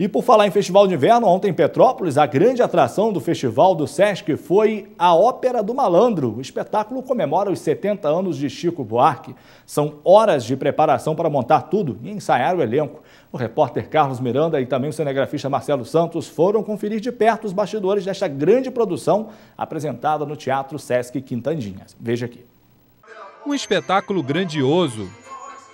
E por falar em Festival de Inverno, ontem em Petrópolis, a grande atração do Festival do Sesc foi a Ópera do Malandro. O espetáculo comemora os 70 anos de Chico Buarque. São horas de preparação para montar tudo e ensaiar o elenco. O repórter Carlos Miranda e também o cinegrafista Marcelo Santos foram conferir de perto os bastidores desta grande produção apresentada no Teatro Sesc Quintandinhas. Veja aqui. Um espetáculo grandioso,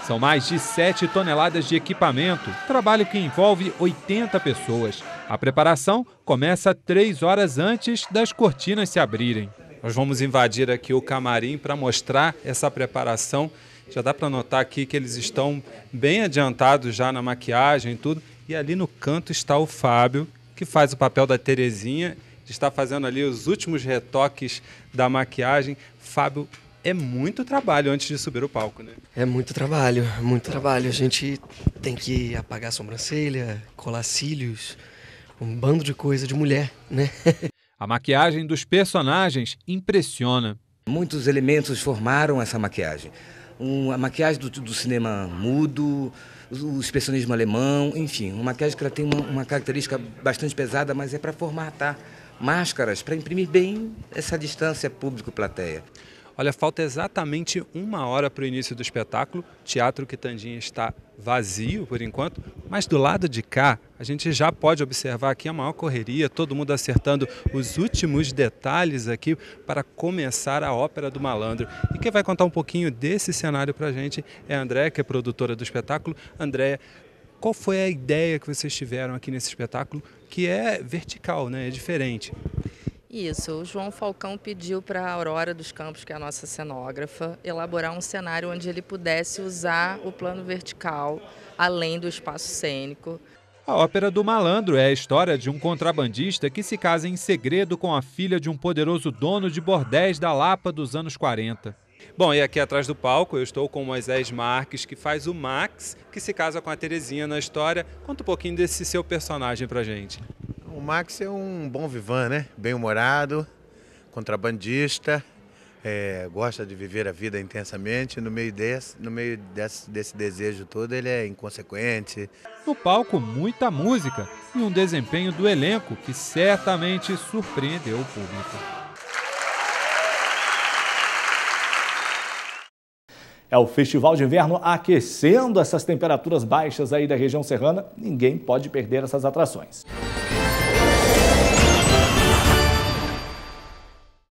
são mais de 7 toneladas de equipamento, trabalho que envolve 80 pessoas. A preparação começa 3 horas antes das cortinas se abrirem. Nós vamos invadir aqui o camarim para mostrar essa preparação. Já dá para notar aqui que eles estão bem adiantados já na maquiagem e tudo. E ali no canto está o Fábio, que faz o papel da Terezinha, está fazendo ali os últimos retoques da maquiagem. Fábio é muito trabalho antes de subir o palco, né? É muito trabalho, muito trabalho. A gente tem que apagar a sobrancelha, colar cílios, um bando de coisa de mulher, né? a maquiagem dos personagens impressiona. Muitos elementos formaram essa maquiagem. Um, a maquiagem do, do, cinema mudo, o expressionismo alemão, enfim, uma maquiagem que ela tem uma, uma característica bastante pesada, mas é para formatar máscaras, para imprimir bem essa distância público-plateia. Olha, falta exatamente uma hora para o início do espetáculo. Teatro Quitandinha está vazio por enquanto, mas do lado de cá a gente já pode observar aqui a maior correria, todo mundo acertando os últimos detalhes aqui para começar a Ópera do Malandro. E quem vai contar um pouquinho desse cenário para a gente é a Andréia, que é produtora do espetáculo. Andréia, qual foi a ideia que vocês tiveram aqui nesse espetáculo, que é vertical, né? é diferente? Isso, o João Falcão pediu para a Aurora dos Campos, que é a nossa cenógrafa, elaborar um cenário onde ele pudesse usar o plano vertical, além do espaço cênico. A Ópera do Malandro é a história de um contrabandista que se casa em segredo com a filha de um poderoso dono de bordéis da Lapa dos anos 40. Bom, e aqui atrás do palco eu estou com o Moisés Marques, que faz o Max, que se casa com a Terezinha na história. Conta um pouquinho desse seu personagem pra gente. O Max é um bom vivan, né? Bem-humorado, contrabandista, é, gosta de viver a vida intensamente. No meio, desse, no meio desse, desse desejo todo, ele é inconsequente. No palco, muita música e um desempenho do elenco que certamente surpreendeu o público. É o Festival de Inverno aquecendo essas temperaturas baixas aí da região serrana. Ninguém pode perder essas atrações.